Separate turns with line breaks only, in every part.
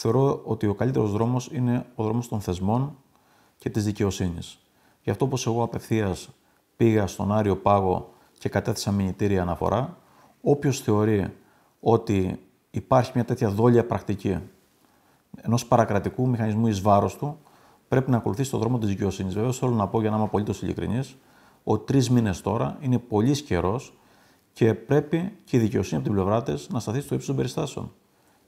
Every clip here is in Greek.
θεωρώ ότι ο καλύτερος δρόμος είναι ο δρόμος των θεσμών και της δικαιοσύνης. Γι' αυτό, όπω εγώ απευθείας πήγα στον Άριο Πάγο και κατέθεσα μηνυτήρια αναφορά, όποιος θεωρεί ότι υπάρχει μια τέτοια δόλια πρακτική ενός παρακρατικού μηχανισμού εις βάρος του, πρέπει να ακολουθήσει τον δρόμο της δικαιοσύνης. Βέβαια, θέλω να πω για να είμαι απολύτως ειλικρινής, ο τρεις μήνες τώρα είναι πολύ καιρός και πρέπει και η δικαιοσύνη από την πλευρά της να σταθεί στο ύψος των περιστάσεων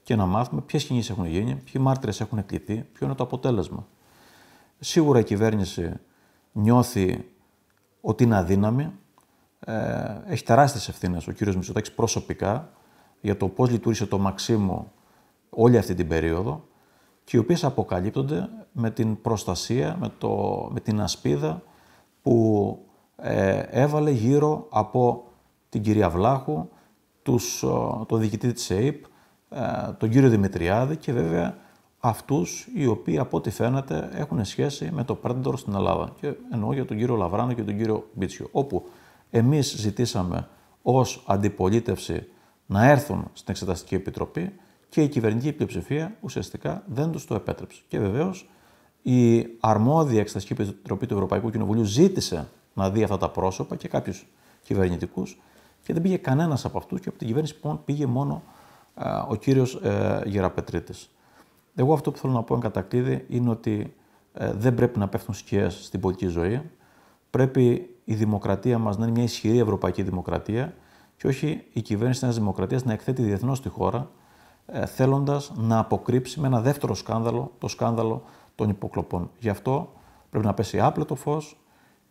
και να μάθουμε ποιες κινήσεις έχουν γίνει, ποιοι μάρτυρες έχουν κληθεί, ποιο είναι το αποτέλεσμα. Σίγουρα η κυβέρνηση νιώθει ότι είναι αδύναμη. Ε, έχει τεράστιες ευθύνες ο κ. Μητσοτάκης προσωπικά για το πώς λειτουργήσε το Μαξίμου όλη αυτή την περίοδο και οι οποίες αποκαλύπτονται με την προστασία, με, το, με την ασπίδα που ε, έβαλε γύρω από την κυρία Βλάχου, τους, ε, το διοικητή της ΕΕΠ, ε, τον κύριο Δημητριάδη και βέβαια αυτούς οι οποίοι από ό,τι φαίνεται έχουν σχέση με το Predator στην Ελλάδα. Και εννοώ για τον κύριο Λαβράνο και τον κύριο Μπίτσιο, όπου εμείς ζητήσαμε ως αντιπολίτευση να έρθουν στην Εξεταστική Επιτροπή και η κυβερνητική πλειοψηφία ουσιαστικά δεν τους το επέτρεψε. Και βεβαίως η αρμόδια Εξεταστική Επιτροπή του Ευρωπαϊκού Κοινοβουλίου ζήτησε να δει αυτά τα πρόσωπα και κάποιους κυβερνητικούς και δεν πήγε κανένας από αυτούς και από την κυβέρνηση λοιπόν, πήγε μόνο ο κύριος ε, Γεραπετρίτης. Εγώ αυτό που θέλω να πω εν κατακλείδη είναι ότι ε, δεν πρέπει να πέφτουν σκιές στην πολιτική ζωή. Πρέπει η δημοκρατία μας να είναι μια ισχυρή ευρωπαϊκή δημοκρατία και όχι η κυβέρνηση της Δημοκρατίας να εκθέτει διεθνώς τη χώρα ε, θέλοντας να αποκρύψει με ένα δεύτερο σκάνδαλο το σκάνδαλο των υποκλοπών. Γι' αυτό πρέπει να πέσει άπλετο φως,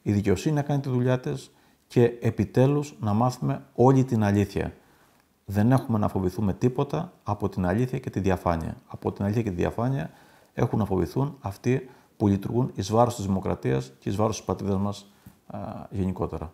η δικαιοσύνη να κάνει τη δουλειά της και επιτέλους να μάθουμε όλη την αλήθεια δεν έχουμε να φοβηθούμε τίποτα από την αλήθεια και τη διαφάνεια. Από την αλήθεια και τη διαφάνεια έχουν να φοβηθούν αυτοί που λειτουργούν εις βάρος της δημοκρατίας και εις βάρος της πατρίδας μας γενικότερα.